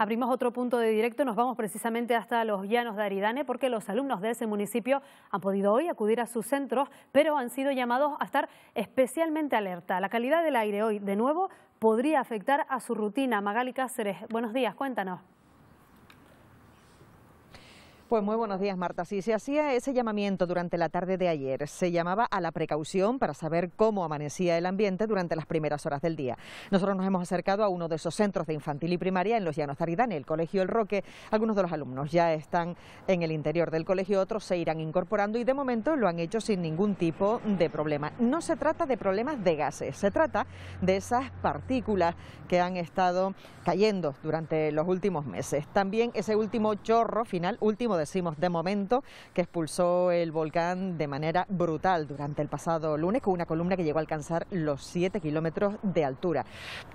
Abrimos otro punto de directo, nos vamos precisamente hasta los llanos de Aridane porque los alumnos de ese municipio han podido hoy acudir a sus centros, pero han sido llamados a estar especialmente alerta. La calidad del aire hoy, de nuevo, podría afectar a su rutina. Magali Cáceres, buenos días, cuéntanos. Pues muy buenos días, Marta. Sí, se hacía ese llamamiento durante la tarde de ayer. Se llamaba a la precaución para saber cómo amanecía el ambiente durante las primeras horas del día. Nosotros nos hemos acercado a uno de esos centros de infantil y primaria en los Llanos de Aridane, el Colegio El Roque. Algunos de los alumnos ya están en el interior del colegio, otros se irán incorporando y de momento lo han hecho sin ningún tipo de problema. No se trata de problemas de gases, se trata de esas partículas que han estado cayendo durante los últimos meses. También ese último chorro final, último de decimos de momento, que expulsó el volcán de manera brutal durante el pasado lunes con una columna que llegó a alcanzar los 7 kilómetros de altura.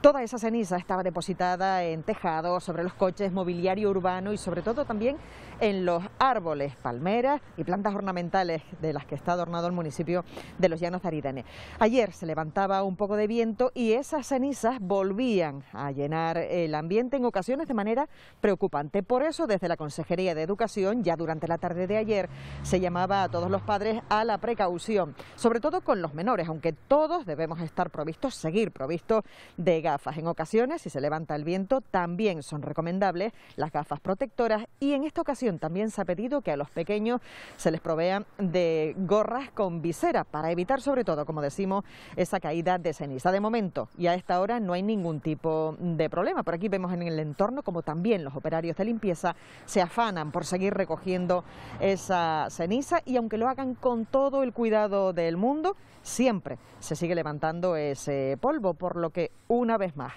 Toda esa ceniza estaba depositada en tejados, sobre los coches, mobiliario urbano y sobre todo también en los árboles, palmeras y plantas ornamentales de las que está adornado el municipio de Los Llanos de Aridane. Ayer se levantaba un poco de viento y esas cenizas volvían a llenar el ambiente en ocasiones de manera preocupante. Por eso desde la Consejería de Educación ya durante la tarde de ayer, se llamaba a todos los padres a la precaución, sobre todo con los menores, aunque todos debemos estar provistos, seguir provistos de gafas. En ocasiones, si se levanta el viento, también son recomendables las gafas protectoras y en esta ocasión también se ha pedido que a los pequeños se les provean de gorras con visera para evitar sobre todo, como decimos, esa caída de ceniza. De momento y a esta hora no hay ningún tipo de problema. Por aquí vemos en el entorno como también los operarios de limpieza se afanan por seguir recogiendo esa ceniza y aunque lo hagan con todo el cuidado del mundo, siempre se sigue levantando ese polvo, por lo que una vez más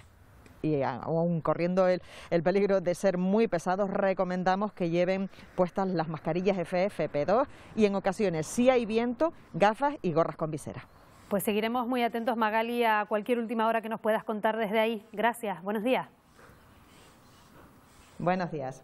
y aún corriendo el, el, peligro de ser muy pesados, recomendamos que lleven puestas las mascarillas FFP2 y en ocasiones, si hay viento, gafas y gorras con visera. Pues seguiremos muy atentos, Magali, a cualquier última hora que nos puedas contar desde ahí. Gracias, buenos días. Buenos días.